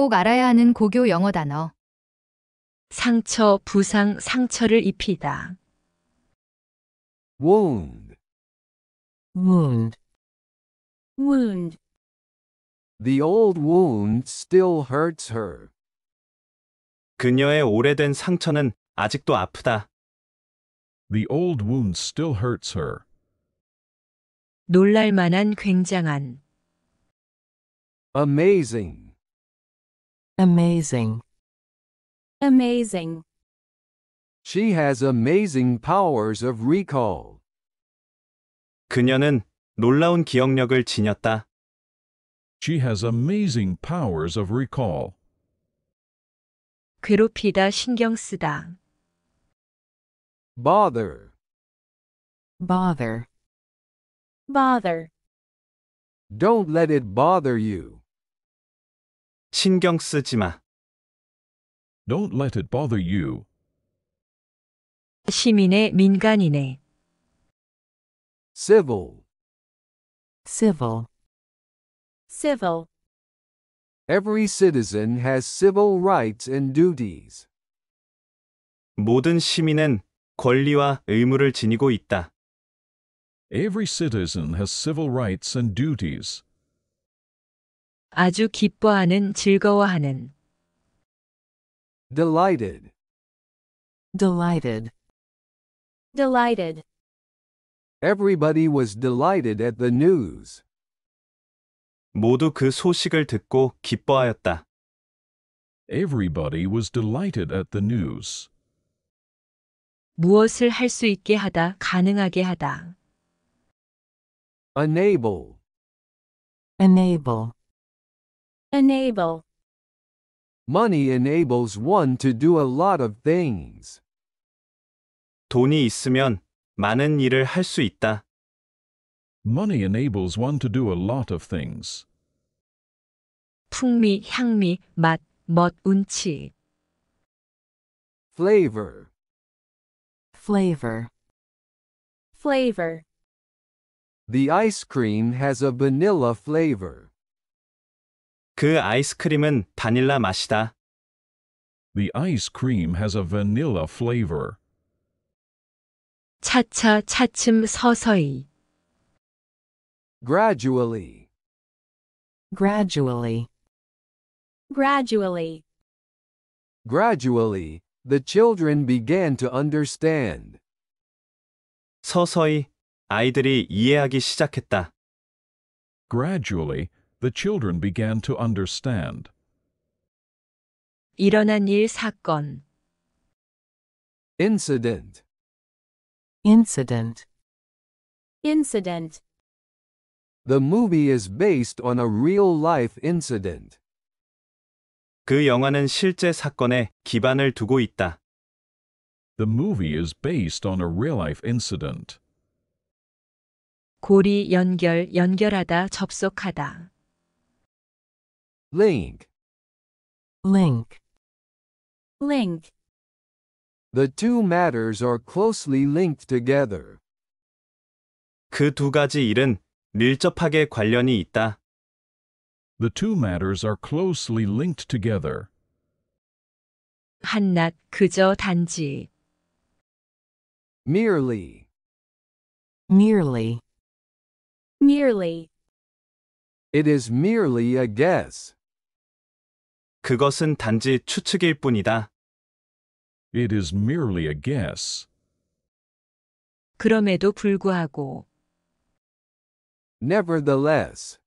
꼭 알아야 하는 고교 영어 단어. 상처, 부상, 상처를 입히다. wound, wound, wound. The old wound still hurts her. 그녀의 오래된 상처는 아직도 아프다. The old wound still hurts her. 놀랄 만한 굉장한. Amazing. Amazing. Amazing. She has amazing powers of recall. 그녀는 놀라운 기억력을 지녔다. She has amazing powers of recall. 괴롭히다 신경 쓰다. bother, Bother. Bother. don't let it bother you. 신경 쓰지 마. Don't let it bother you. 시민의 민간인의 Civil. civil, civil, Every citizen has civil rights and duties. 모든 시민은 권리와 의무를 지니고 있다. Every citizen has civil rights and duties. 아주 기뻐하는 즐거워하는 delighted delighted delighted Everybody was delighted at the news. 모두 그 소식을 듣고 기뻐하였다. Everybody was delighted at the news. 무엇을 할 수 있게 하다 가능하게 하다 enable enable Enable. Money enables one to do a lot of things. 돈이 있으면 많은 일을 할 수 있다. Money enables one to do a lot of things. 풍미, 향미, 맛, 멋, 운치. Flavor. Flavor. Flavor. The ice cream has a vanilla flavor. 그 아이스크림은 바닐라 맛이다. The ice cream has a vanilla flavor. 차차 차츰 서서히 gradually gradually gradually gradually the children began to understand 서서히 아이들이 이해하기 시작했다. Gradually, the children began to understand. 일어난 일 사건 Incident. Incident. Incident. The movie is based on a real life incident. 그 영화는 실제 사건에 기반을 두고 있다. The movie is based on a real life incident. 고리 연결 연결하다 접속하다 link link link The two matters are closely linked together. 그 두 가지 일은 밀접하게 관련이 있다. The two matters are closely linked together. 한낱 그저 단지 merely merely merely It is merely a guess. 그것은 단지 추측일 뿐이다. It is merely a guess. 그럼에도 불구하고 Nevertheless.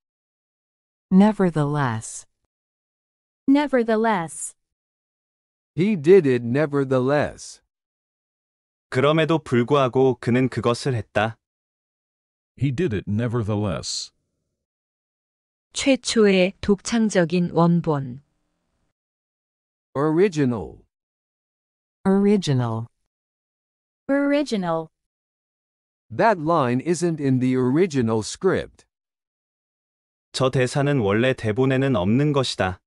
Nevertheless. Nevertheless. He did it nevertheless. 그럼에도 불구하고 그는 그것을 했다. He did it nevertheless. 최초의 독창적인 원본 Original. Original. Original. That line isn't in the original script. 저 대사는 원래 대본에는 없는 것이다.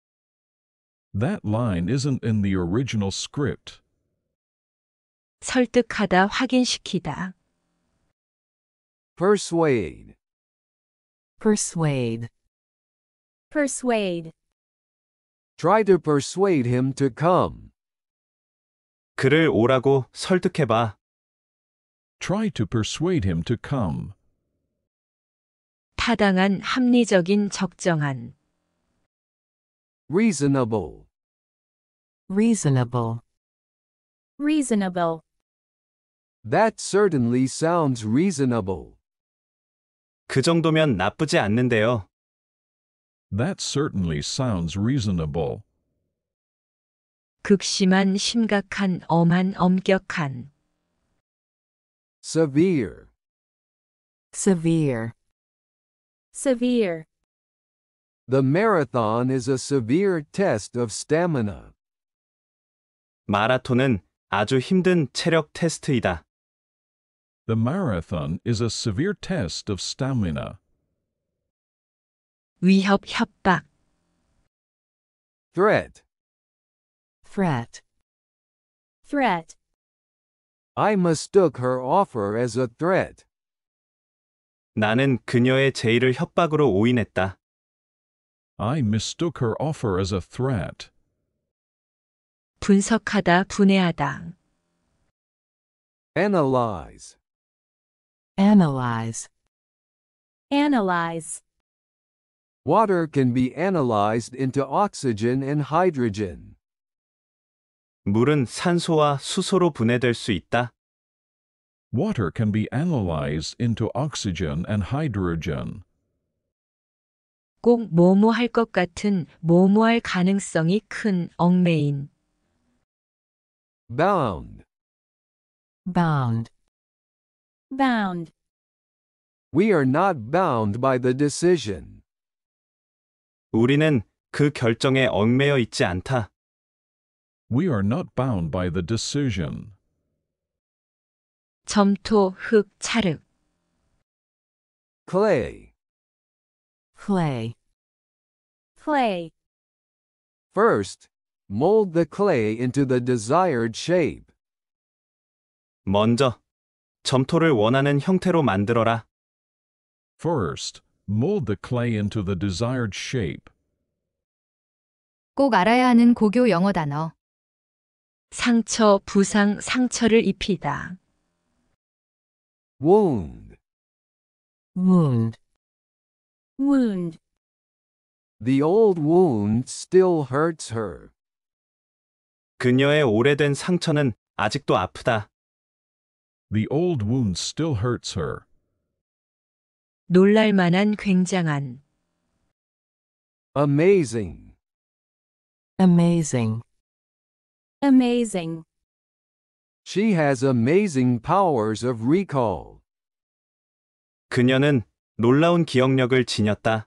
That line isn't in the original script. 설득하다 확인시키다. Persuade. Persuade. Persuade. Try to persuade him to come. 그를 오라고 설득해봐. Try to persuade him to come. 타당한 합리적인 적정한 Reasonable. reasonable, reasonable, That certainly sounds reasonable. 그 정도면 나쁘지 않는데요. That certainly sounds reasonable. 극심한, 심각한, 엄한, 엄격한. Severe. Severe. Severe. The marathon is a severe test of stamina. 마라톤은 아주 힘든 체력 테스트이다. The marathon is a severe test of stamina. 위협 협박 threat threat threat I mistook her offer as a threat. 나는 그녀의 제의를 협박으로 오인했다. I mistook her offer as a threat. 분석하다 분해하다 Analyze. analyze analyze Water can be analyzed into oxygen and hydrogen. 물은 산소와 수소로 분해될 수 있다. Water can be analyzed into oxygen and hydrogen. 꼭 뭐뭐 할것 같은 뭐뭐 할 가능성이 큰 얽매인. bound bound bound We are not bound by the decision. 우리는 그 결정에 얽매여 있지 않다. We are not bound by the decision. 점토, 흙, 찰흙. clay, clay, clay. First, mold the clay into the desired shape. 먼저 점토를 원하는 형태로 만들어라. First, Mold the clay into the desired shape. 꼭 알아야 하는 고교 영어 단어. 상처, 부상, 상처를 입히다. Wound. Wound. Wound. The old wound still hurts her. 그녀의 오래된 상처는 아직도 아프다. The old wound still hurts her. 놀랄만한 굉장한 amazing amazing amazing She has amazing powers of recall. 그녀는 놀라운 기억력을 지녔다.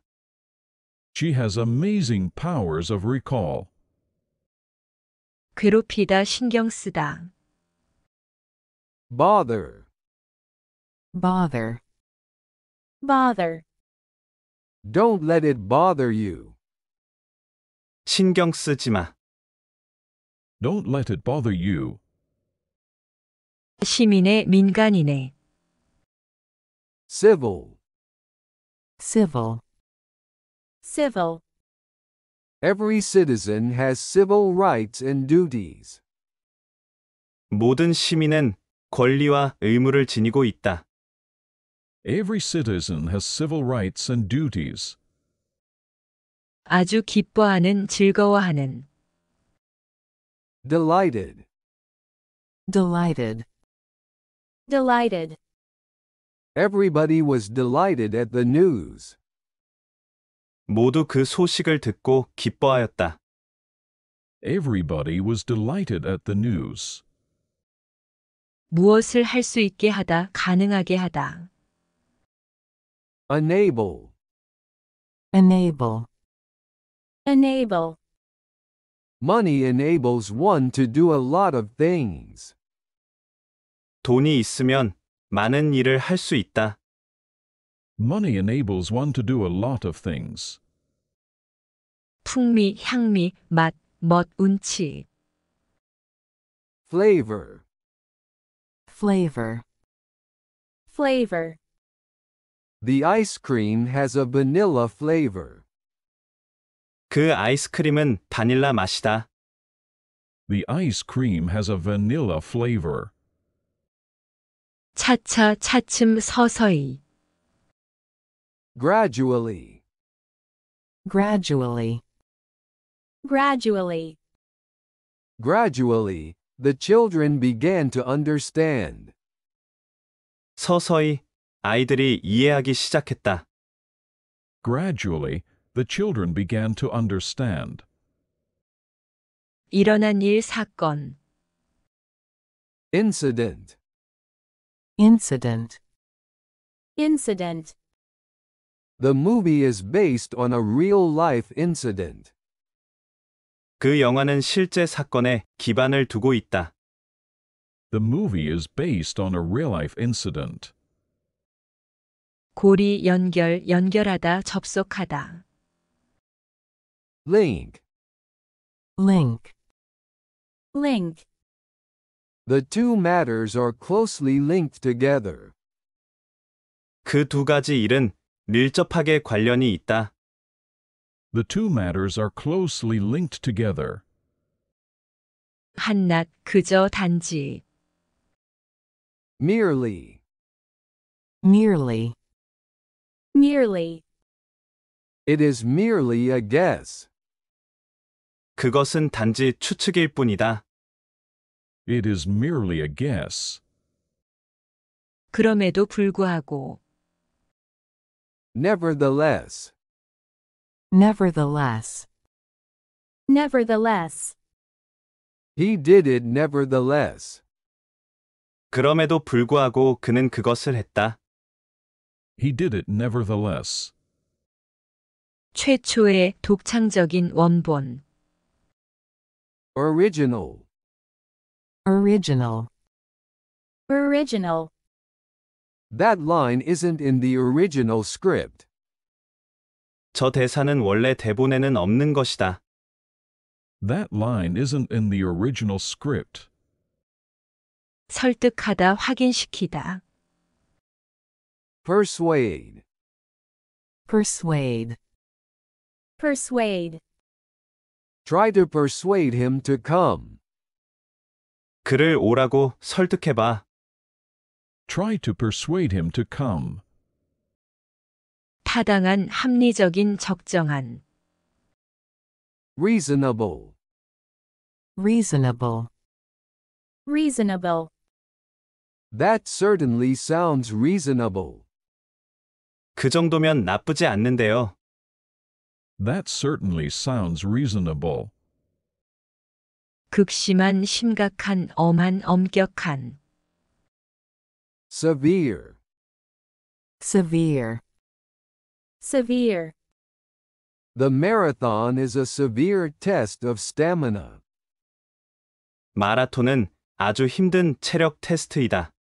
She has amazing powers of recall. 괴롭히다 신경 쓰다 bother bother bother. Don't let it bother you. 신경 쓰지 마. Don't let it bother you. 시민의 민간인의 Civil. civil, civil, Every citizen has civil rights and duties. 모든 시민은 권리와 의무를 지니고 있다. Every citizen has civil rights and duties. 아주 기뻐하는 즐거워하는 delighted delighted delighted Everybody was delighted at the news. 모두 그 소식을 듣고 기뻐하였다. Everybody was delighted at the news. 무엇을 할 있게 하다 가능하게 하다 Enable. Enable. Enable. Money enables one to do a lot of things. 돈이 있으면 많은 일을 할 수 있다. Money enables one to do a lot of things. 풍미, 향미, 맛, 멋, 운치. Flavor. Flavor. Flavor. The ice cream has a vanilla flavor. 그 아이스크림은 바닐라 맛이다. The ice cream has a vanilla flavor. 차차 차츰 서서히. Gradually. Gradually. Gradually. Gradually, the children began to understand. 서서히 아이들이 이해하기 시작했다. Gradually, the children began to understand. 일어난 일 사건 incident incident incident The movie is based on a real-life incident. 그 영화는 실제 사건에 기반을 두고 있다. The movie is based on a real-life incident. 고리 연결 연결하다 접속하다. link, link, link. The two matters are closely linked together. 그 두 가지 일은 밀접하게 관련이 있다. The two matters are closely linked together. 한낱 그저 단지 merely, merely, merely. It is merely a guess. 그것은 단지 추측일 뿐이다. It is merely a guess. 그럼에도 불구하고 Nevertheless, Nevertheless, Nevertheless, he did it nevertheless. 그럼에도 불구하고 그는 그것을 했다. He did it nevertheless. 최초의 독창적인 원본 Original. Original. Original. That line isn't in the original script. 저 대사는 원래 대본에는 없는 것이다. That line isn't in the original script. 설득하다 확인시키다 Persuade. Persuade. Persuade. Try to persuade him to come. 그를 오라고 설득해봐. Try to persuade him to come. 타당한 합리적인 적정한. Reasonable. Reasonable. Reasonable. That certainly sounds reasonable. 그 정도면 나쁘지 않는데요. That certainly sounds reasonable. 극심한, 심각한, 엄한, 엄격한. severe, severe, severe. The marathon is a severe test of stamina. 마라톤은 아주 힘든 체력 테스트이다.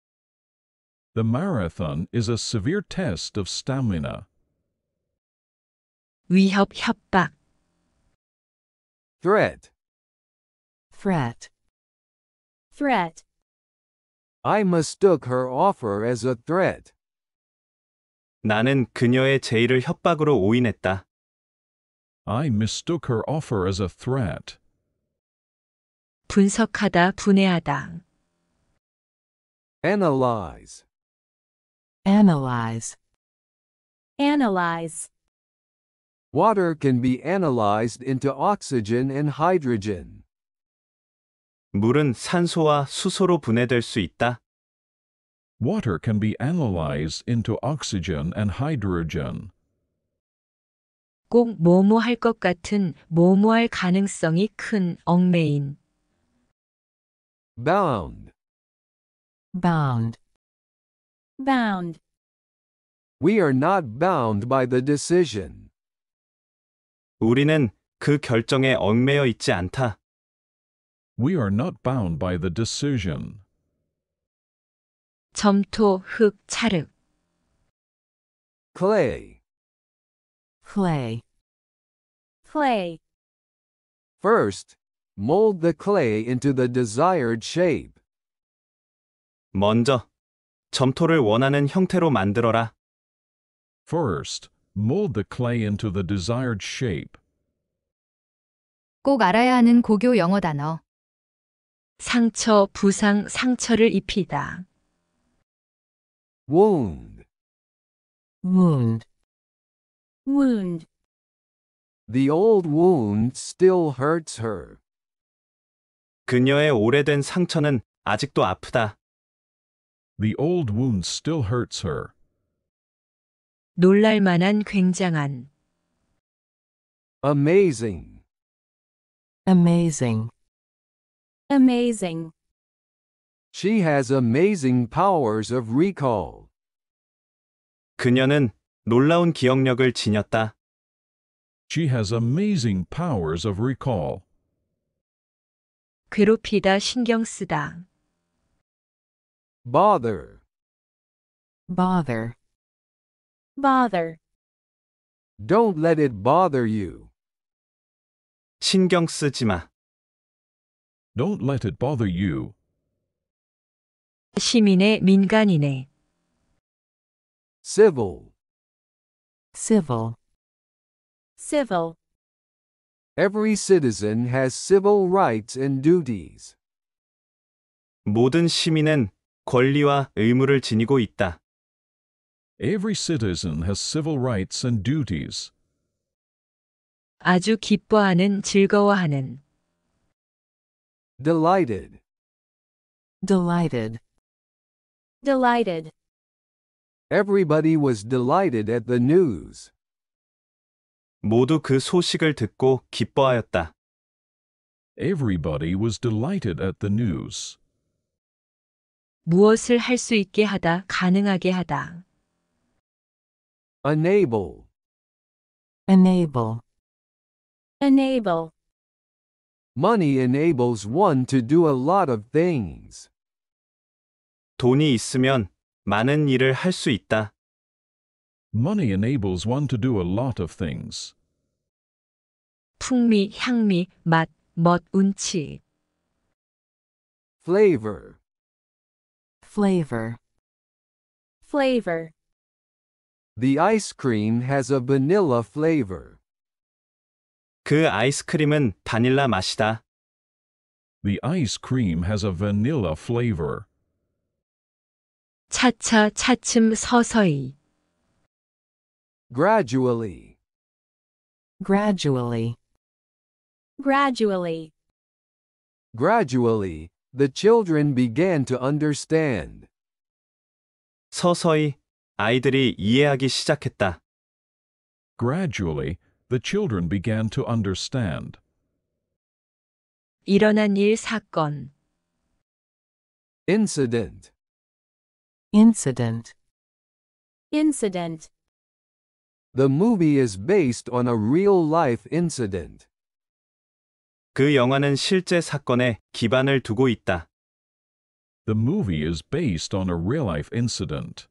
The marathon is a severe test of stamina. 위협 협박 Threat. threat threat I mistook her offer as a threat. 나는 그녀의 제의를 협박으로 오인했다. I mistook her offer as a threat. 분석하다 분해하다 Analyze. Analyze. Analyze. Water can be analyzed into oxygen and hydrogen. 물은 산소와 수소로 분해될 수 있다. Water can be analyzed into oxygen and hydrogen. 꼭 뭐뭐 할것 같은 뭐뭐 할 가능성이 큰 얽매인. Bound. Bound bound. We are not bound by the decision. 우리는 그 결정에 얽매여 있지 않다. We are not bound by the decision. 점토, 흙, 찰흙. Clay. Clay. Clay. First, mold the clay into the desired shape. 먼저 점토를 원하는 형태로 만들어라. First, mold the clay into the desired shape. 꼭 알아야 하는 고교 영어 단어. 상처, 부상, 상처를 입히다. wound, wound, wound. The old wound still hurts her. 그녀의 오래된 상처는 아직도 아프다. The old wound still hurts her. 굉장한 Amazing. Amazing. Amazing. She has amazing powers of recall. 그녀는 놀라운 기억력을 지녔다. She has amazing powers of recall. 괴롭히다 신경 쓰다 bother bother bother Don't let it bother you. 신경 쓰지 마. Don't let it bother you. 시민의 민간인의 civil civil civil Every citizen has civil rights and duties. 모든 시민은 권리와 의무를 지니고 있다. Every citizen has civil rights and duties. 아주 기뻐하는 즐거워하는 delighted delighted delighted Everybody was delighted at the news. 모두 그 소식을 듣고 기뻐하였다. Everybody was delighted at the news. 무엇을 할 수 있게 하다, 가능하게 하다. enable, enable, enable. Money enables one to do a lot of things. 돈이 있으면 많은 일을 할 수 있다. Money enables one to do a lot of things. 풍미, 향미, 맛, 멋, 운치. flavor, Flavor. Flavor. The ice cream has a vanilla flavor. 그 아이스크림은 바닐라 맛이다. The ice cream has a vanilla flavor. 차차 차츰 서서히. Gradually. Gradually. Gradually. Gradually, the children began to understand. 서서히 아이들이 이해하기 시작했다. Gradually, the children began to understand. 일어난 일 사건 Incident. incident, Incident. The movie is based on a real life incident. 그 영화는 실제 사건에 기반을 두고 있다. The movie is based on a real-life incident.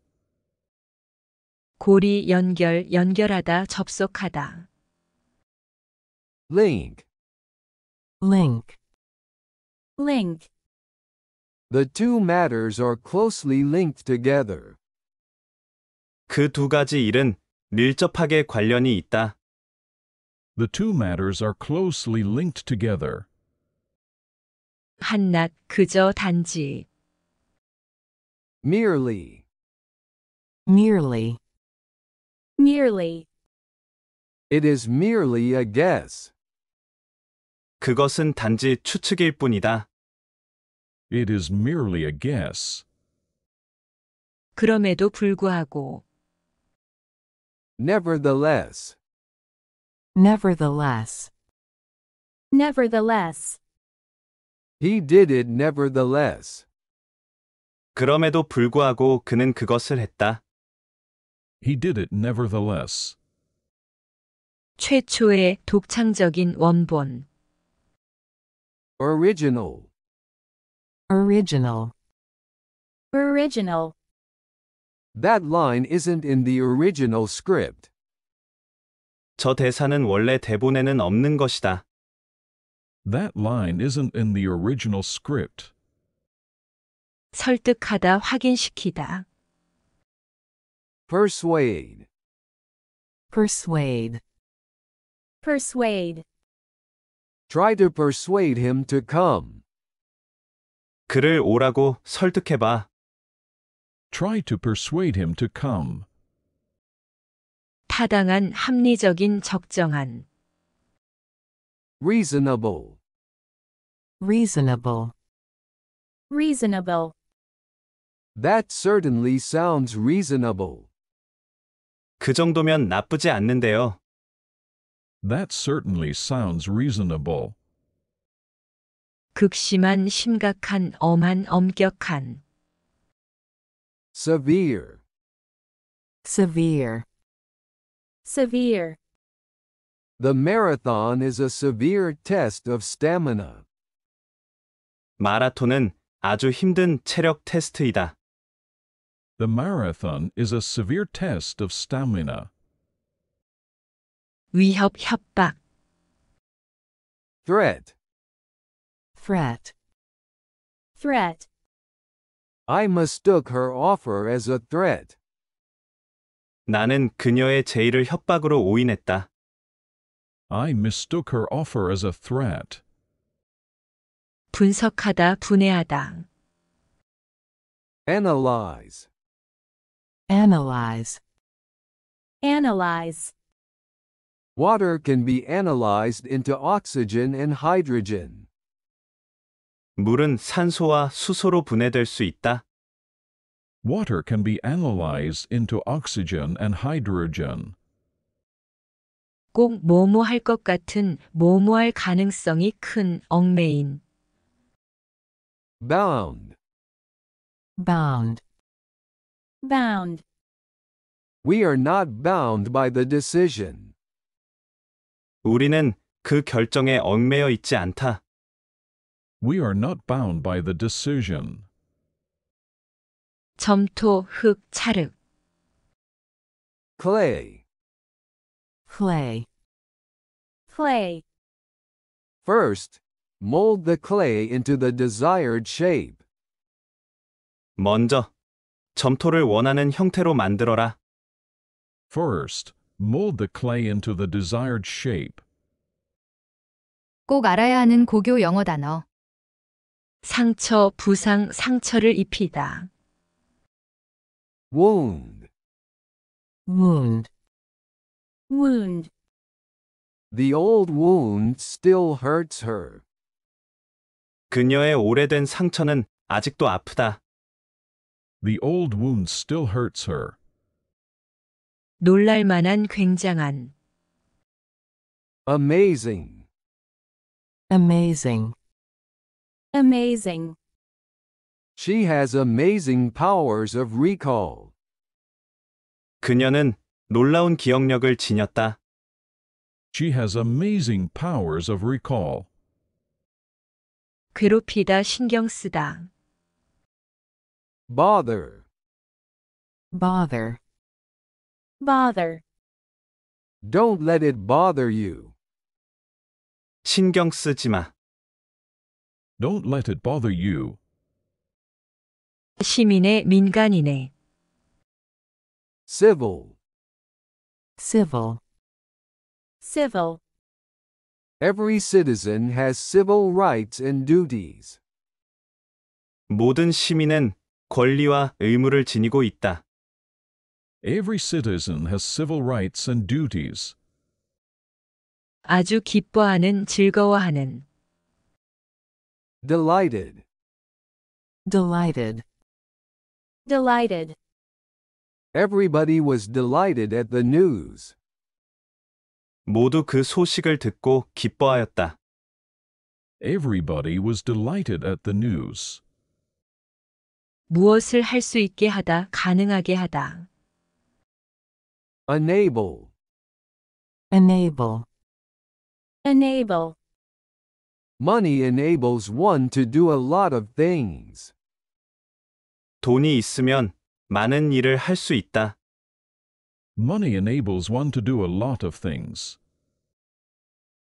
고리 연결 연결하다 접속하다. Link. Link. Link. The two matters are closely linked together. 그 두 가지 일은 밀접하게 관련이 있다. The two matters are closely linked together. 한낱 그저 단지 merely merely merely It is merely a guess. 그것은 단지 추측일 뿐이다. It is merely a guess. 그럼에도 불구하고 Nevertheless, Nevertheless. Nevertheless. He did it nevertheless. 그럼에도 불구하고 그는 그것을 했다. He did it nevertheless. 최초의 독창적인 원본. Original. Original. Original. That line isn't in the original script. 저 대사는 원래 대본에는 없는 것이다. That line isn't in the original script. 설득하다 확인시키다. persuade, persuade, persuade. Try to persuade him to come. 그를 오라고 설득해봐. Try to persuade him to come. 타당한 합리적인 적정한 reasonable reasonable reasonable That certainly sounds reasonable. 그 정도면 나쁘지 않는데요. That certainly sounds reasonable. 극심한 심각한 엄한 엄격한 severe severe Severe. The marathon is a severe test of stamina. 마라톤은 아주 힘든 체력 테스트이다. The marathon is a severe test of stamina. 위협 협박 Threat. threat threat I mistook her offer as a threat. 나는 그녀의 제의를 협박으로 오인했다. I mistook her offer as a threat. 분석하다, 분해하다. Analyze. Analyze. Analyze. Water can be analyzed into oxygen and hydrogen. 물은 산소와 수소로 분해될 수 있다. Water can be analyzed into oxygen and hydrogen. 꼭 뭐뭐할 것 같은 뭐뭐할 가능성이 큰 얽매인. bound bound bound We are not bound by the decision. 우리는 그 결정에 얽매여 있지 않다. We are not bound by the decision. 점토, 흙, 찰흙. clay, clay, clay. First, mold the clay into the desired shape. 먼저 점토를 원하는 형태로 만들어라. First, mold the clay into the desired shape. 꼭 알아야 하는 고교 영어 단어. 상처, 부상, 상처를 입히다. Wound. Wound. Wound. The old wound still hurts her. 그녀의 오래된 상처는 아직도 아프다. The old wound still hurts her. 놀랄 만한 굉장한 Amazing. Amazing. Amazing. She has amazing powers of recall. 그녀는 놀라운 기억력을 지녔다. She has amazing powers of recall. 괴롭히다 신경 쓰다. bother, bother, bother. don't let it bother you. 신경 쓰지 마. Don't let it bother you. 시민의 민간인의 civil, civil, civil. Every citizen has civil rights and duties. 모든 시민은 권리와 의무를 지니고 있다. Every citizen has civil rights and duties. 아주 기뻐하는 즐거워하는 delighted, delighted, Delighted. Everybody was delighted at the news. 모두 그 소식을 듣고 기뻐하였다. Everybody was delighted at the news. 무엇을 할 수 있게 하다, 가능하게 하다. Enable. Enable. Enable. Money enables one to do a lot of things. 돈이 있으면 많은 일을 할 있다. Money enables one to do a lot of things.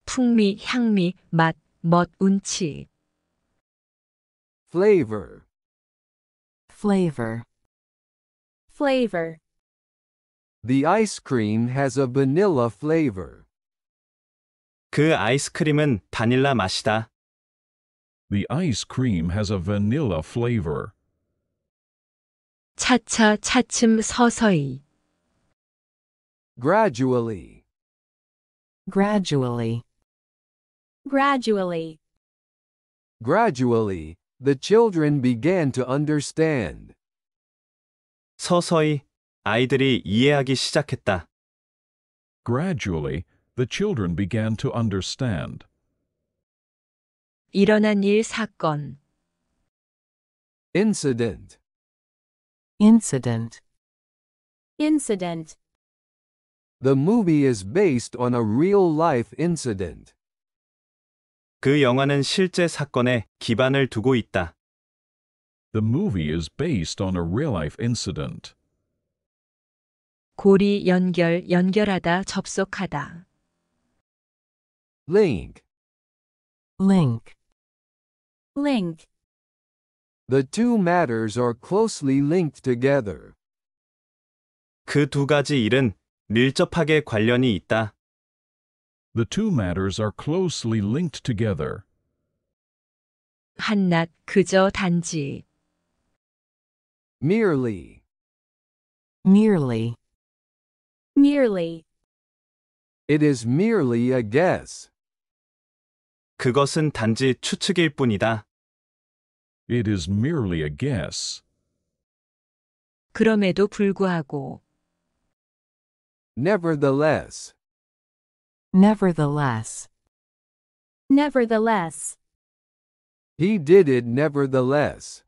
풍미, 향미, 맛, 멋, 운치. flavor, flavor, flavor. The ice cream has a vanilla flavor. 그 아이스크림은 바닐라 맛이다. The ice cream has a vanilla flavor. 차차 차츰 서서히 gradually, gradually, gradually. gradually, the children began to understand. 서서히 아이들이 이해하기 시작했다. Gradually, the children began to understand. 일어난 일 사건 incident, Incident. Incident. The movie is based on a real-life incident. 그 영화는 실제 사건에 기반을 두고 있다. The movie is based on a real-life incident. 고리 연결 연결하다 접속하다. Link. Link. Link. The two matters are closely linked together. 그 두 가지 일은 밀접하게 관련이 있다. The two matters are closely linked together. 한낱 그저 단지 Merely. Merely. merely, It is merely a guess. 그것은 단지 추측일 뿐이다. It is merely a guess. 그럼에도 불구하고 Nevertheless. Nevertheless. Nevertheless. He did it nevertheless.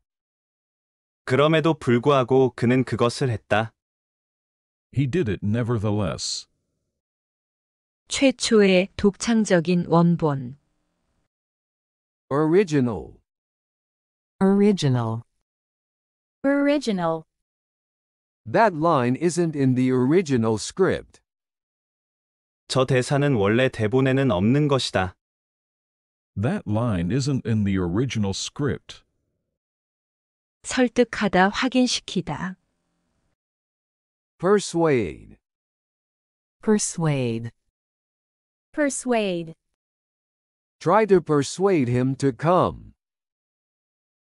그럼에도 불구하고 그는 그것을 했다. He did it nevertheless. 최초의 독창적인 원본 Original. Original. Original. That line isn't in the original script. 저 대사는 원래 대본에는 없는 것이다. That line isn't in the original script. 설득하다, 확인시키다. Persuade. Persuade. Persuade. Try to persuade him to come.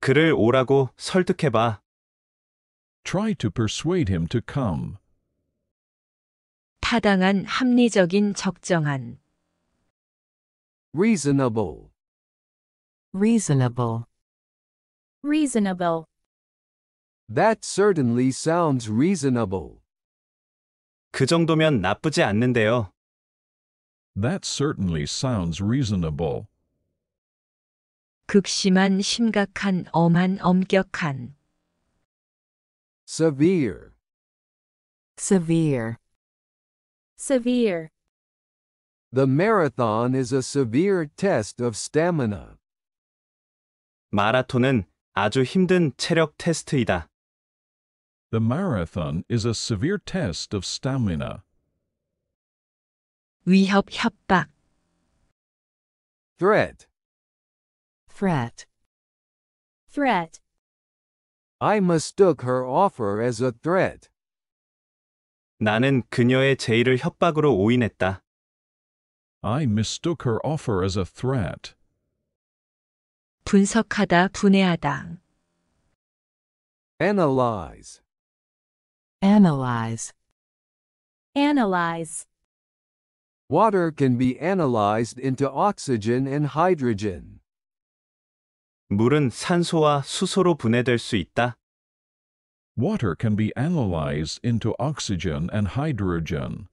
그를 오라고 Try to persuade him to come. 타당한 합리적인 적정한 reasonable, reasonable, reasonable. That certainly sounds reasonable. 그 정도면 나쁘지 않는데요. That certainly sounds reasonable. 극심한 심각한 엄한 엄격한 severe severe severe The marathon is a severe test of stamina. 마라톤은 아주 힘든 체력 테스트이다. The marathon is a severe test of stamina. 위협 협박 threat Threat. Threat. I mistook her offer as a threat. 나는 그녀의 제의를 협박으로 오인했다. I mistook her offer as a threat. 분석하다, 분해하다. Analyze. Analyze. Analyze. Water can be analyzed into oxygen and hydrogen. 물은 산소와 수소로 분해될 수 있다. Water can be analyzed into oxygen and hydrogen.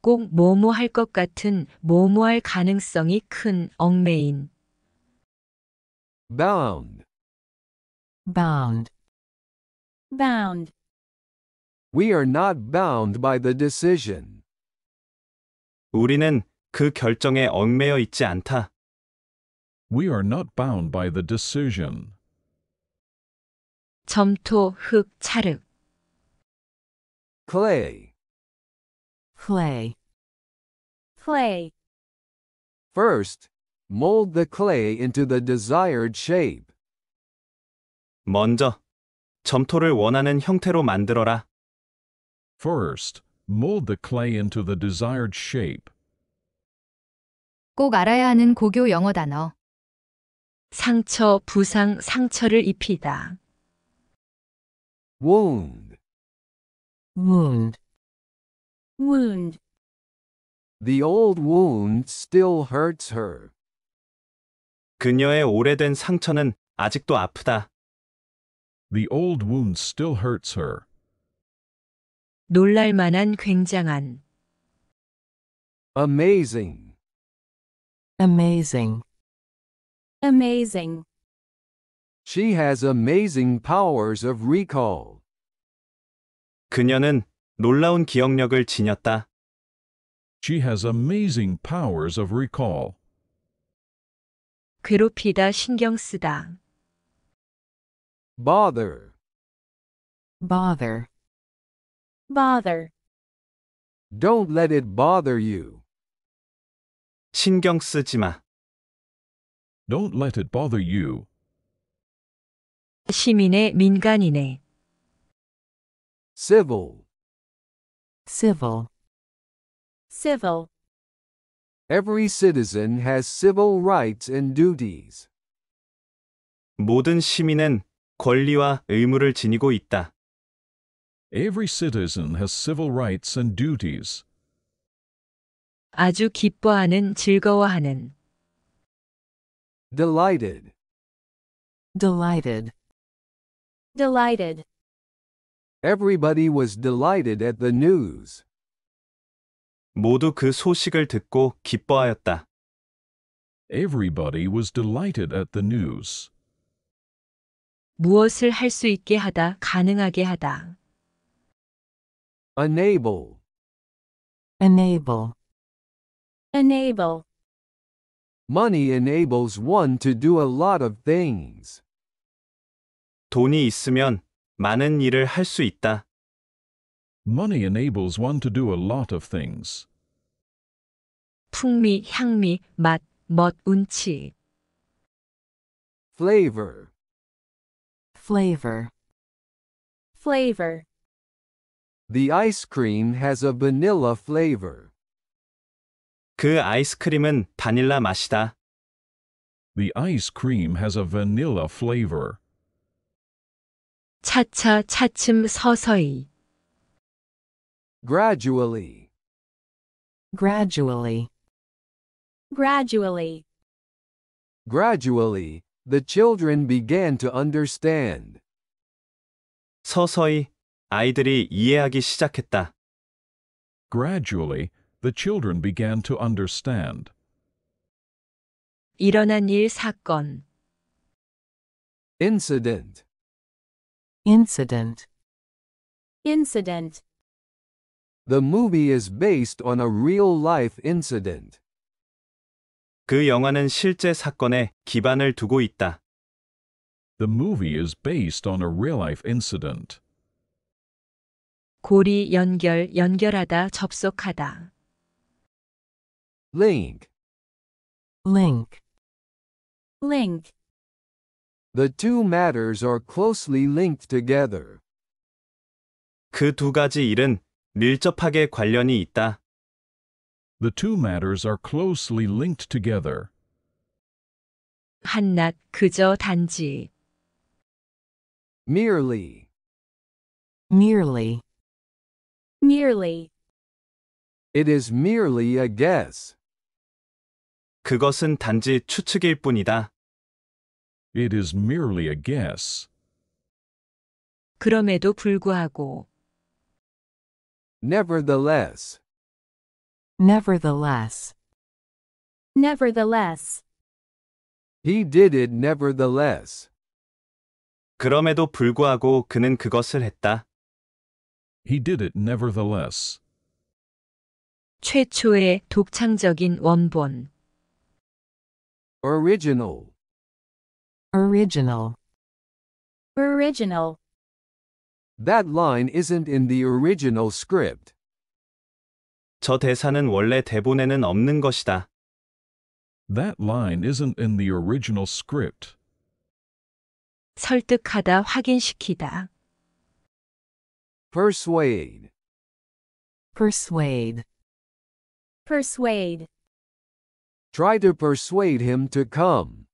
꼭 뭐뭐 할것 같은 뭐뭐 할 가능성이 큰 얽매인 bound, bound, bound. We are not bound by the decision. 우리는 그 결정에 얽매여 있지 않다. We are not bound by the decision. 점토 흙 찰흙 clay, clay, clay. First, mold the clay into the desired shape. 먼저 점토를 원하는 형태로 만들어라. First, mold the clay into the desired shape. 꼭 알아야 하는 고교 영어 단어 상처, 부상, 상처를 입히다. wound, wound, wound. The old wound still hurts her. 그녀의 오래된 상처는 아직도 아프다. The old wound still hurts her. 놀랄 만한 굉장한 amazing, amazing. Amazing. She has amazing powers of recall. 그녀는 놀라운 기억력을 지녔다. She has amazing powers of recall. 괴롭히다 신경 쓰다. Bother. Bother. Bother. Don't let it bother you. 신경 쓰지 마. Don't let it bother you. 시민의 민간인의 Civil. civil civil Every citizen has civil rights and duties. 모든 시민은 권리와 의무를 지니고 있다. Every citizen has civil rights and duties. 아주 기뻐하는 즐거워하는 Delighted. Delighted. Delighted. Everybody was delighted at the news. 모두 그 소식을 듣고 기뻐하였다. Everybody was delighted at the news. 무엇을 할 수 있게 하다, 가능하게 하다. Enable. Enable. Enable. Money enables one to do a lot of things. 돈이 있으면 많은 일을 할 수 있다. Money enables one to do a lot of things. 풍미, 향미, 맛, 멋, 운치. Flavor. Flavor. Flavor. The ice cream has a vanilla flavor. 그 아이스크림은 바닐라 맛이다. The ice cream has a vanilla flavor. 차차 차츰 서서히 gradually gradually gradually gradually the children began to understand 서서히 아이들이 이해하기 시작했다. Gradually, the children began to understand. 일어난 일 사건 Incident. Incident. Incident. The movie is based on a real-life incident. 그 영화는 실제 사건에 기반을 두고 있다. The movie is based on a real-life incident. 고리 연결 연결하다 접속하다 Link. Link. Link. The two matters are closely linked together. 그 두 가지 일은 밀접하게 관련이 있다. The two matters are closely linked together. 한낱 그저 단지 merely merely merely It is merely a guess. 그것은 단지 추측일 뿐이다. It is merely a guess. 그럼에도 불구하고 Nevertheless. Nevertheless. Nevertheless. He did it nevertheless. 그럼에도 불구하고 그는 그것을 했다. He did it nevertheless. 최초의 독창적인 원본 Original. Original. Original. That line isn't in the original script. 저 대사는 원래 대본에는 없는 것이다. That line isn't in the original script. 설득하다 확인시키다. Persuade. Persuade. Persuade. Try to persuade him to come.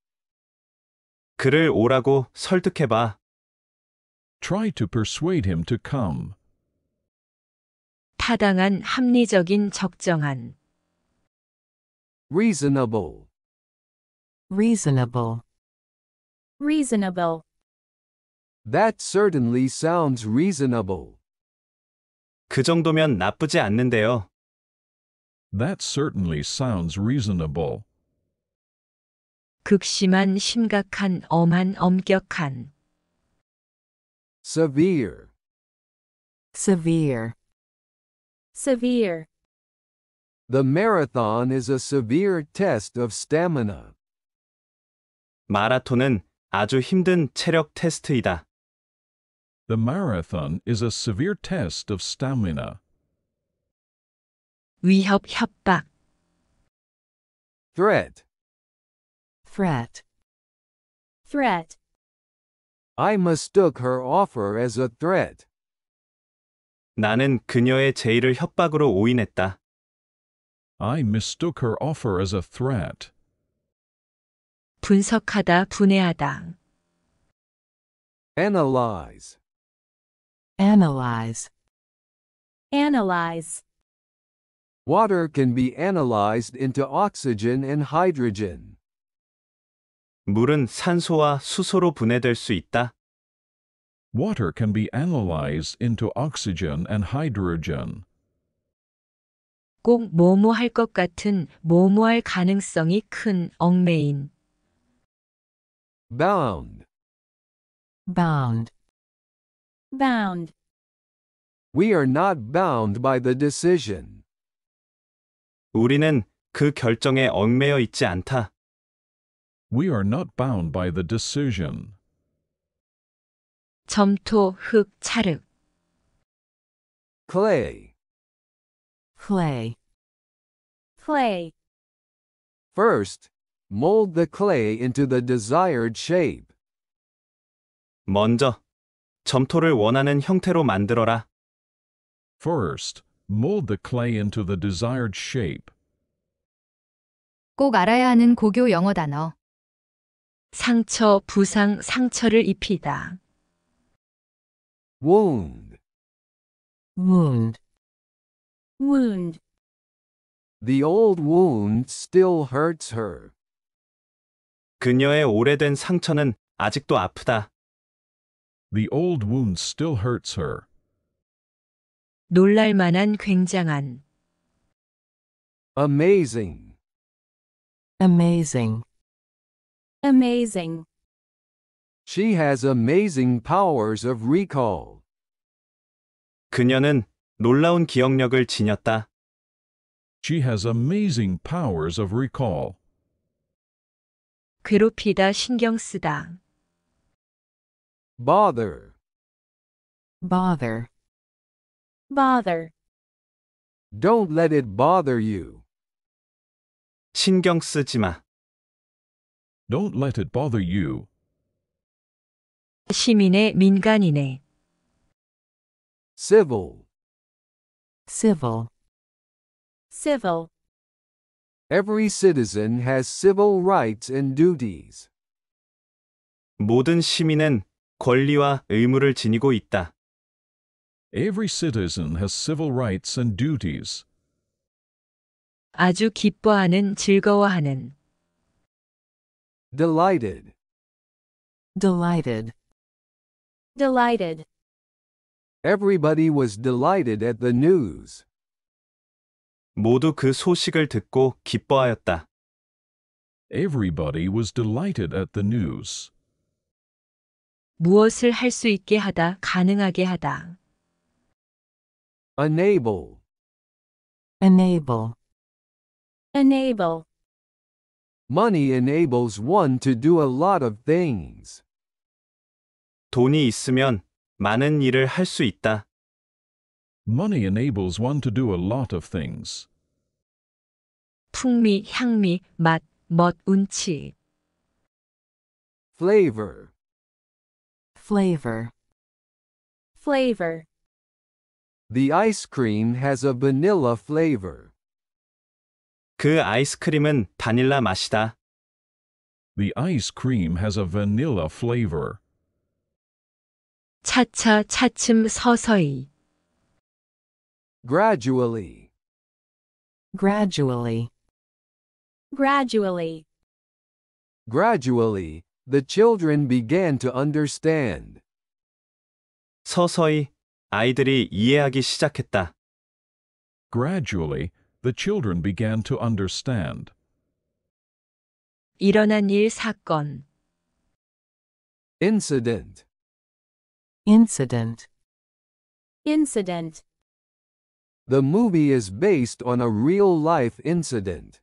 그를 오라고 설득해봐. Try to persuade him to come. 타당한 합리적인 적정한 Reasonable. reasonable, reasonable, That certainly sounds reasonable. 그 정도면 나쁘지 않는데요. That certainly sounds reasonable. 극심한, 심각한, 엄한, 엄격한. Severe. Severe. Severe. The marathon is a severe test of stamina. 마라톤은 아주 힘든 체력 테스트이다. The marathon is a severe test of stamina. 위협 협박 threat threat threat I mistook her offer as a threat. 나는 그녀의 제의를 협박으로 오인했다. I mistook her offer as a threat. 분석하다 분해하다 Analyze. analyze analyze Water can be analyzed into oxygen and hydrogen. 물은 산소와 수소로 분해될 수 있다. Water can be analyzed into oxygen and hydrogen. 꼭 뭐뭐 할것 같은 뭐뭐 할 가능성이 큰 얽매인. bound, bound, bound. We are not bound by the decision. 우리는 그 결정에 얽매여 있지 않다. We are not bound by the decision. 점토, 흙, 찰흙. clay, clay, clay. First, mold the clay into the desired shape. 먼저 점토를 원하는 형태로 만들어라. First, Mold the clay into the desired shape. 꼭 알아야 하는 고교 영어 단어. 상처, 부상, 상처를 입히다. wound, wound, wound. The old wound still hurts her. 그녀의 오래된 상처는 아직도 아프다. The old wound still hurts her. 놀랄만한 굉장한 amazing, amazing, amazing. She has amazing powers of recall. 그녀는 놀라운 기억력을 지녔다. She has amazing powers of recall. 괴롭히다 신경 쓰다 bother, bother, bother. Don't let it bother you. 신경 쓰지 마. Don't let it bother you. 시민의 민간인의 Civil. civil, civil, Every citizen has civil rights and duties. 모든 시민은 권리와 의무를 지니고 있다. Every citizen has civil rights and duties. 아주 기뻐하는 즐거워하는 delighted delighted delighted Everybody was delighted at the news. 모두 그 소식을 듣고 기뻐하였다. Everybody was delighted at the news. 무엇을 할 수 있게 하다 가능하게 하다 Enable. Enable. Enable. Money enables one to do a lot of things. 돈이 있으면 많은 일을 할 수 있다. Money enables one to do a lot of things. 풍미, 향미, 맛, 멋, 운치. Flavor. Flavor. Flavor. The ice cream has a vanilla flavor. 그 아이스크림은 바닐라 맛이다. The ice cream has a vanilla flavor. 차차 차츰 서서히. Gradually. Gradually. Gradually. Gradually, the children began to understand. 서서히 아이들이 이해하기 시작했다. Gradually, the children began to understand. 일어난 일 사건 incident incident incident The movie is based on a real-life incident.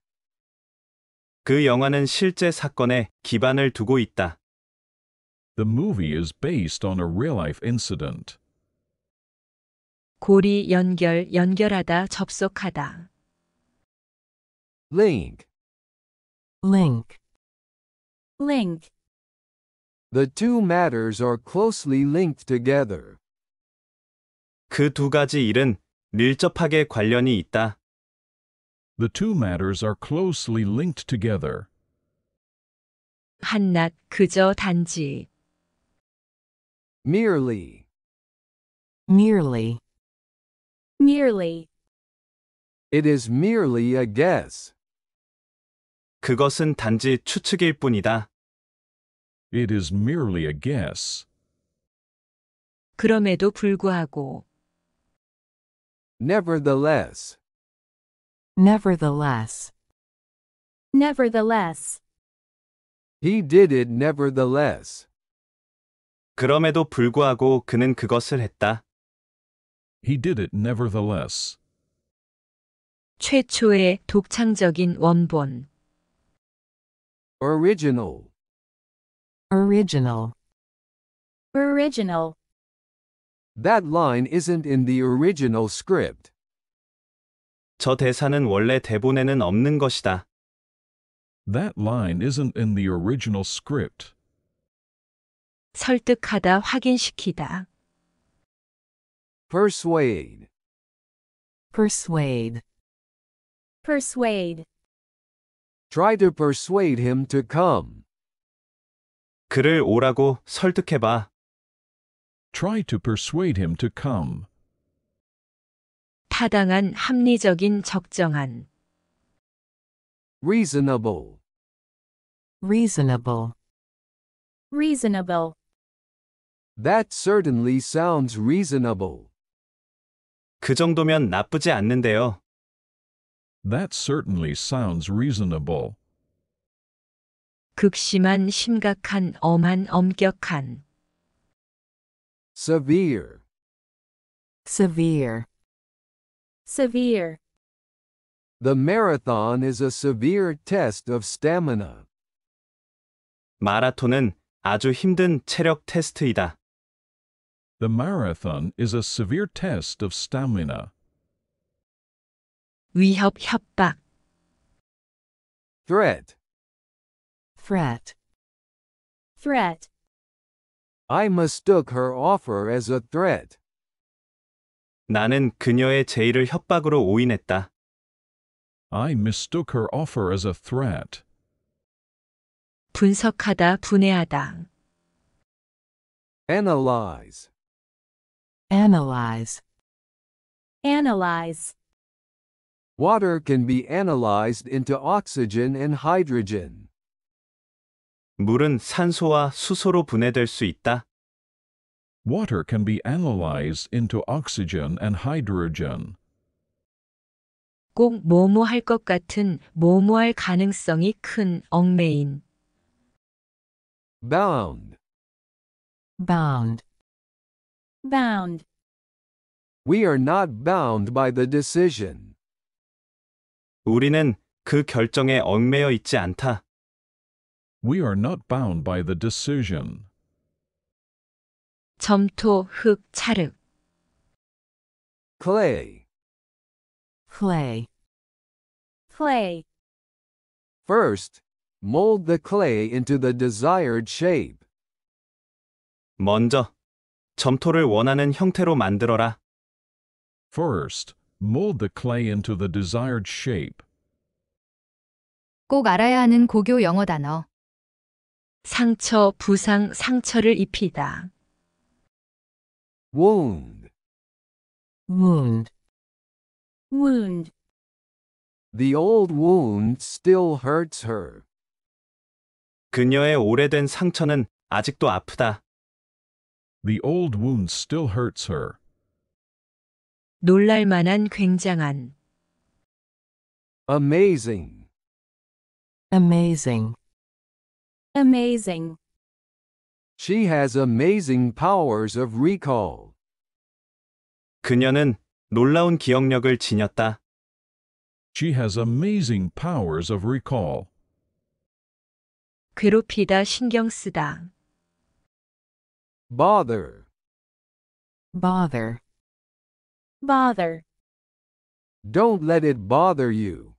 그 영화는 실제 사건에 기반을 두고 있다. The movie is based on a real-life incident. 고리 연결 연결하다 접속하다. link, link, link. The two matters are closely linked together. 그 두 가지 일은 밀접하게 관련이 있다. The two matters are closely linked together. 한낱 그저 단지 merely, merely, merely. It is merely a guess. 그것은 단지 추측일 뿐이다. It is merely a guess. 그럼에도 불구하고 Nevertheless. Nevertheless. Nevertheless. He did it nevertheless. 그럼에도 불구하고 그는 그것을 했다. He did it nevertheless. 최초의 독창적인 원본 Original. Original. Original. That line isn't in the original script. 저 대사는 원래 대본에는 없는 것이다. That line isn't in the original script. 설득하다 확인시키다. Persuade. Persuade. Persuade. Try to persuade him to come. 그를 오라고 설득해봐. Try to persuade him to come. 타당한 합리적인 적정한 Reasonable. reasonable, Reasonable. That certainly sounds reasonable. 그 정도면 나쁘지 않는데요. That certainly sounds reasonable. 극심한, 심각한, 엄한, 엄격한. severe, severe, severe. The marathon is a severe test of stamina. 마라톤은 아주 힘든 체력 테스트이다. The marathon is a severe test of stamina. 위협 협박 Threat. threat threat I mistook her offer as a threat. 나는 그녀의 제의를 협박으로 오인했다. I mistook her offer as a threat. 분석하다 분해하다 Analyze. Analyze. Analyze. Water can be analyzed into oxygen and hydrogen. 물은 산소와 수소로 분해될 수 있다. Water can be analyzed into oxygen and hydrogen. 꼭 뭐뭐 할것 같은 뭐뭐 할 가능성이 큰 얽매인. Bound. Bound bound. We are not bound by the decision. 우리는 그 결정에 얽매여 있지 않다. We are not bound by the decision. 점토, 흙, 찰흙. Clay. Clay. Clay. First, mold the clay into the desired shape. 먼저 점토를 원하는 형태로 만들어라. First, mold the clay into the desired shape. 꼭 알아야 하는 고교 영어 단어. 상처, 부상, 상처를 입히다. wound, wound, wound. The old wound still hurts her. 그녀의 오래된 상처는 아직도 아프다. The old wound still hurts her. 굉장한 Amazing. Amazing. Amazing. She has amazing powers of recall. 그녀는 놀라운 기억력을 지녔다. She has amazing powers of recall. 괴롭히다 신경 쓰다 bother bother bother Don't let it bother you.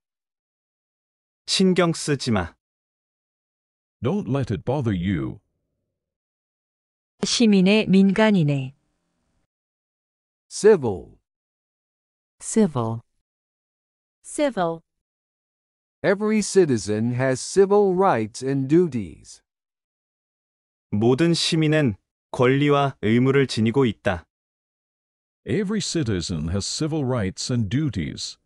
신경 쓰지 마. Don't let it bother you. 시민의 민간인의 Civil. civil civil Every citizen has civil rights and duties. 모든 시민은 권리와 의무를 지니고 있다. Every citizen has civil rights and duties.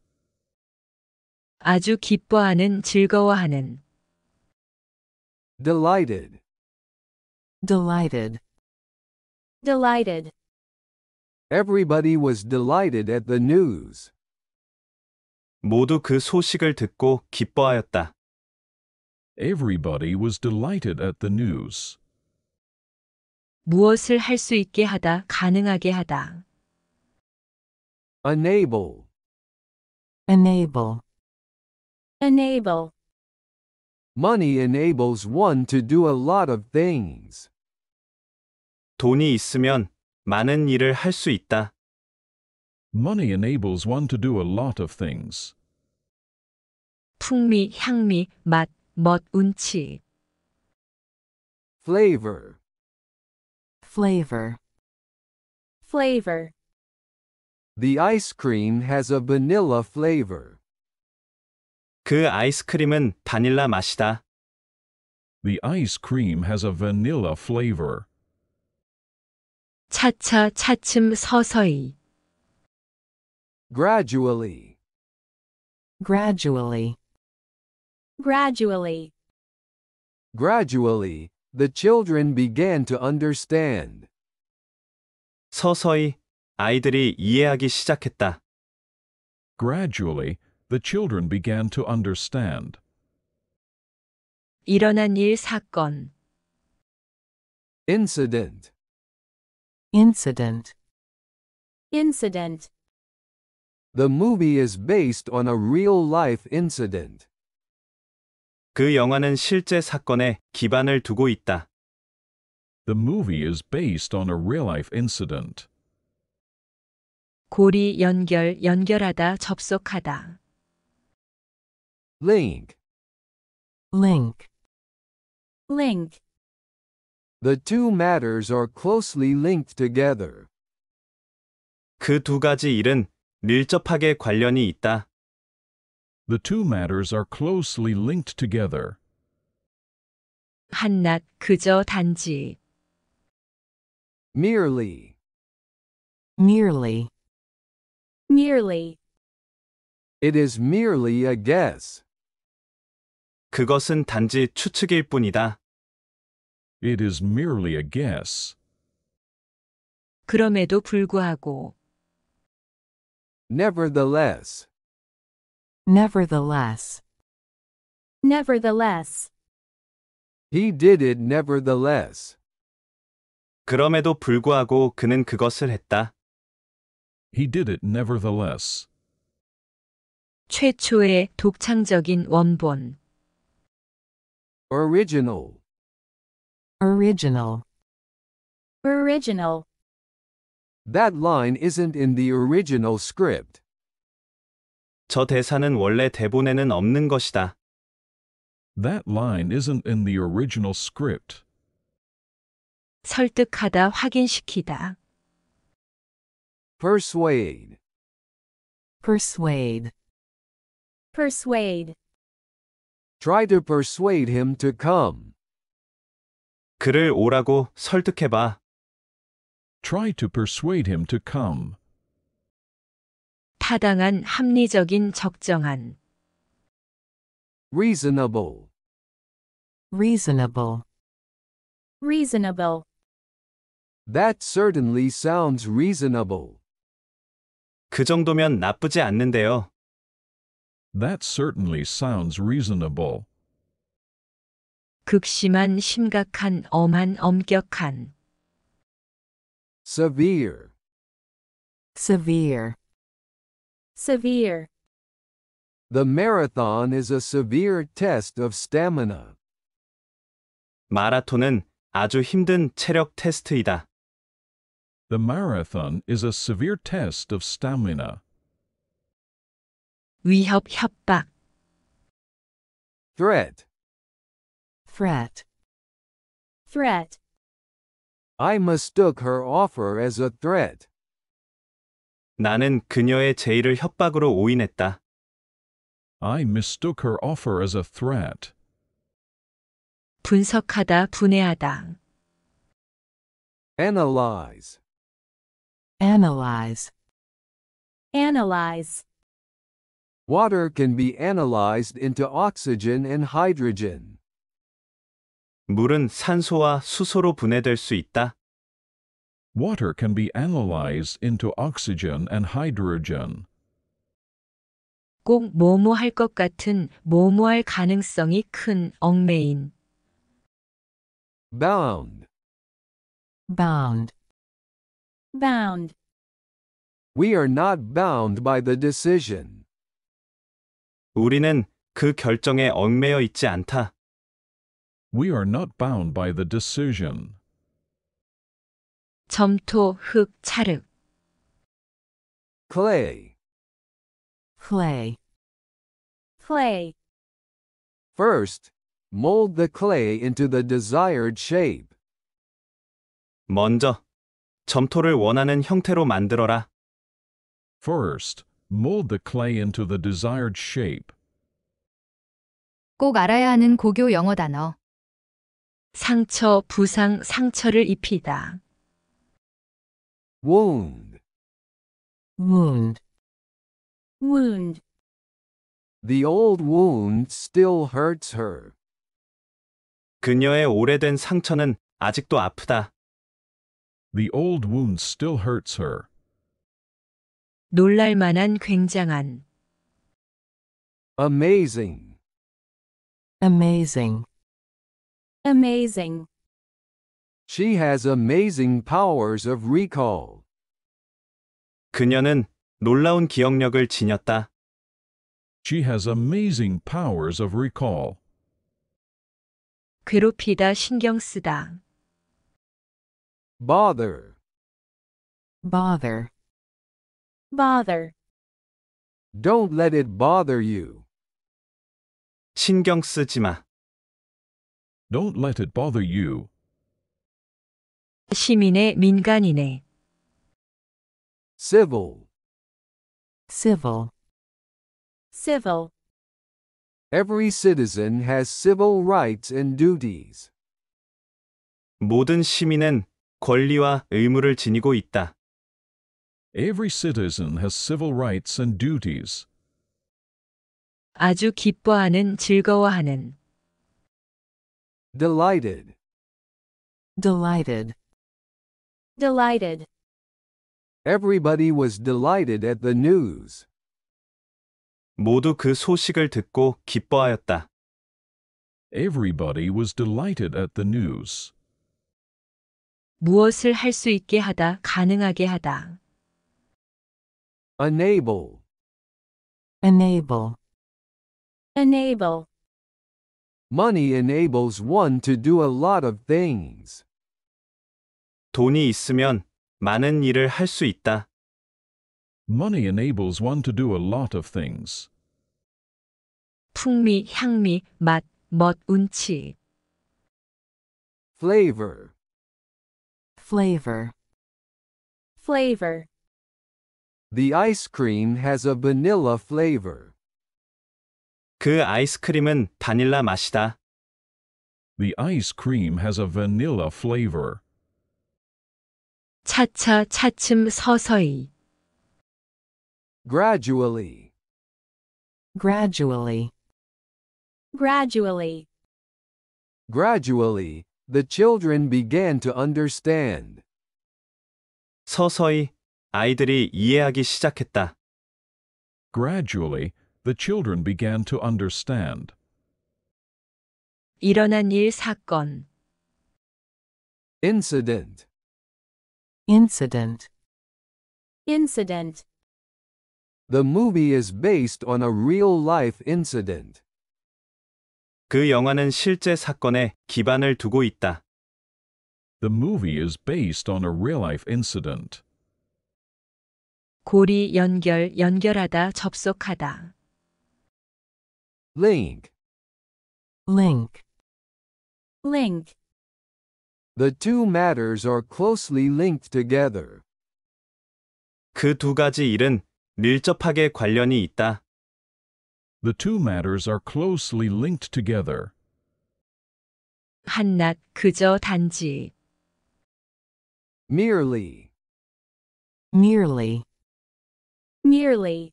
아주 기뻐하는 즐거워하는 delighted delighted delighted Everybody was delighted at the news. 모두 그 소식을 듣고 기뻐하였다. Everybody was delighted at the news. 무엇을 할 수 있게 하다, 가능하게 하다. enable, enable, enable. Money enables one to do a lot of things. 돈이 있으면 많은 일을 할 수 있다. Money enables one to do a lot of things. 풍미, 향미, 맛, 멋, 운치. flavor, Flavor. Flavor. The ice cream has a vanilla flavor. 그 아이스크림은 바닐라 맛이다. The ice cream has a vanilla flavor. 차차 차츰 서서히. Gradually. Gradually. Gradually. Gradually, the children began to understand. 서서히 아이들이 이해하기 시작했다. Gradually, the children began to understand. 일어난 일 사건 Incident. incident, Incident. The movie is based on a real life incident. 그 영화는 실제 사건에 기반을 두고 있다. The movie is based on a real-life incident. 고리 연결 연결하다 접속하다. Link. Link. Link. The two matters are closely linked together. 그 두 가지 일은 밀접하게 관련이 있다. The two matters are closely linked together. 한낱 그저 단지 merely merely merely It is merely a guess. 그것은 단지 추측일 뿐이다. It is merely a guess. 그럼에도 불구하고 Nevertheless, Nevertheless. Nevertheless. He did it nevertheless. 그럼에도 불구하고 그는 그것을 했다. He did it nevertheless. 최초의 독창적인 원본. Original. Original. Original. That line isn't in the original script. 저 대사는 원래 대본에는 없는 것이다. That line isn't in the original script. 설득하다 확인시키다. persuade, persuade, persuade. Try to persuade him to come. 그를 오라고 설득해봐. Try to persuade him to come. 타당한 합리적인 적정한 reasonable reasonable reasonable That certainly sounds reasonable. 그 정도면 나쁘지 않는데요. That certainly sounds reasonable. 극심한 심각한 엄한 엄격한 severe severe Severe. The marathon is a severe test of stamina. 마라톤은 아주 힘든 체력 테스트이다. The marathon is a severe test of stamina. 위협 협박 Threat. threat threat I mistook her offer as a threat. 나는 그녀의 제의를 협박으로 오인했다. I mistook her offer as a threat. 분석하다, 분해하다. Analyze. Analyze. Analyze. Water can be analyzed into oxygen and hydrogen. 물은 산소와 수소로 분해될 수 있다. Water can be analyzed into oxygen and hydrogen. 꼭 뭐뭐할 것 같은 뭐뭐할 가능성이 큰 얽매인. bound, bound, bound. We are not bound by the decision. 우리는 그 결정에 얽매여 있지 않다. We are not bound by the decision. 점토, 흙, 찰흙. clay, clay, clay. First, mold the clay into the desired shape. 먼저 점토를 원하는 형태로 만들어라. First, mold the clay into the desired shape. 꼭 알아야 하는 고교 영어 단어. 상처, 부상, 상처를 입히다. Wound. Wound. Wound. The old wound still hurts her. 그녀의 오래된 상처는 아직도 아프다. The old wound still hurts her. 놀랄 만한 굉장한 Amazing. Amazing. Amazing. She has amazing powers of recall. 그녀는 놀라운 기억력을 지녔다. She has amazing powers of recall. 괴롭히다 신경 쓰다. bother, bother, bother. don't let it bother you. 신경 쓰지 마. Don't let it bother you. 시민의 민간인의 civil civil civil Every citizen has civil rights and duties. 모든 시민은 권리와 의무를 지니고 있다. Every citizen has civil rights and duties. 아주 기뻐하는 즐거워하는 delighted delighted Delighted. Everybody was delighted at the news. 모두 그 소식을 듣고 기뻐하였다. Everybody was delighted at the news. 무엇을 할 수 있게 하다, 가능하게 하다. Enable. Enable. Enable. Money enables one to do a lot of things. 돈이 있으면 많은 일을 할 있다. Money enables one to do a lot of things. 풍미, 향미, 맛, 멋, 운치. flavor, flavor, flavor. The ice cream has a vanilla flavor. 그 아이스크림은 바닐라 맛이다. The ice cream has a vanilla flavor. 차차 차츰 서서히 gradually gradually gradually gradually the children began to understand 서서히 아이들이 이해하기 시작했다 gradually the children began to understand 일어난 일 사건 incident Incident. Incident. The movie is based on a real-life incident. 그 영화는 실제 사건에 기반을 두고 있다. The movie is based on a real-life incident. 고리 연결 연결하다 접속하다. Link. Link. Link. The two matters are closely linked together. 그 가지 일은 밀접하게 관련이 있다. The two matters are closely linked together. 한낱 그저 단지 merely merely merely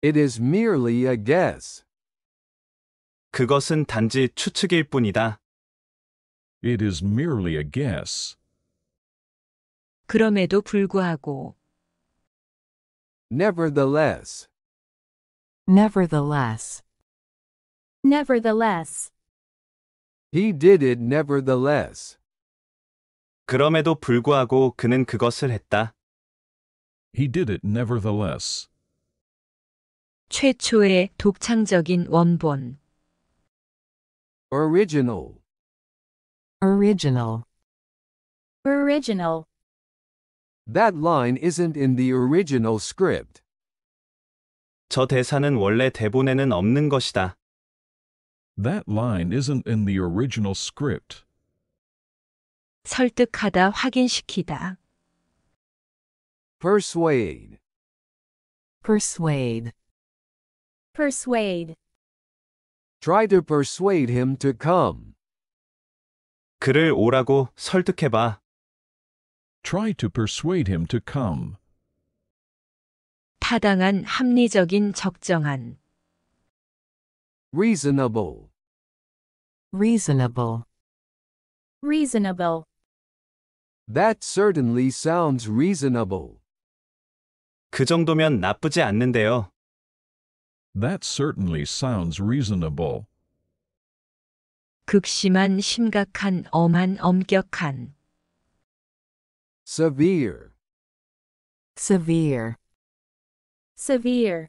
It is merely a guess. 그것은 단지 추측일 뿐이다. It is merely a guess. 그럼에도 불구하고 Nevertheless. Nevertheless. Nevertheless. He did it nevertheless. 그럼에도 불구하고 그는 그것을 했다. He did it nevertheless. 최초의 독창적인 원본 Original. Original. Original. That line isn't in the original script. 저 대사는 원래 대본에는 없는 것이다. That line isn't in the original script. 설득하다 확인시키다. Persuade. Persuade. Persuade. Try to persuade him to come. 그를 오라고 Try to persuade him to come. 타당한 합리적인 적정한 reasonable, reasonable, reasonable. That certainly sounds reasonable. 그 정도면 나쁘지 않는데요. That certainly sounds reasonable. 극심한 심각한 엄한 엄격한 severe severe severe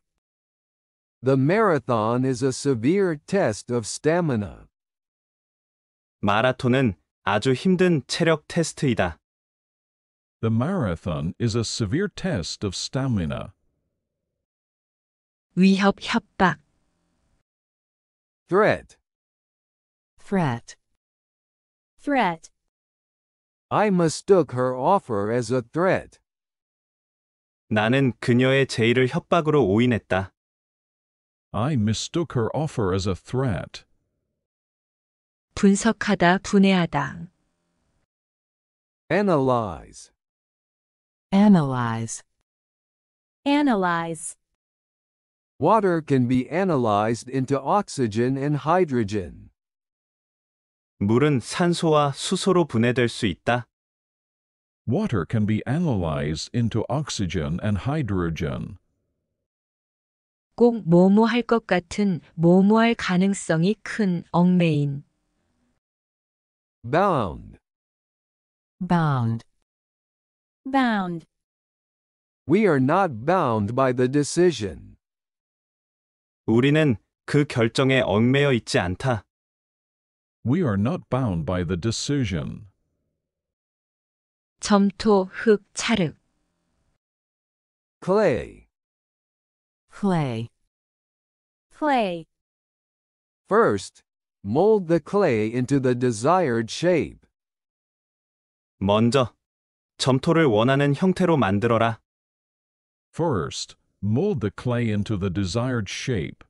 The marathon is a severe test of stamina. 마라톤은 아주 힘든 체력 테스트이다. The marathon is a severe test of stamina. 위협 협박 threat Threat. Threat. I mistook her offer as a threat. 나는 그녀의 제의를 협박으로 오인했다. I mistook her offer as a threat. 분석하다, 분해하다. Analyze. Analyze. Analyze. Water can be analyzed into oxygen and hydrogen. 물은 산소와 수소로 분해될 수 있다. Water can be analyzed into oxygen and hydrogen. 꼭 뭐뭐 할것 같은 뭐뭐 할 가능성이 큰 얽매인 bound bound bound We are not bound by the decision. 우리는 그 결정에 얽매여 있지 않다. We are not bound by the decision. 점토 흙 찰흙 clay, clay, clay. First, mold the clay into the desired shape. 먼저 점토를 원하는 형태로 만들어라. First, mold the clay into the desired shape.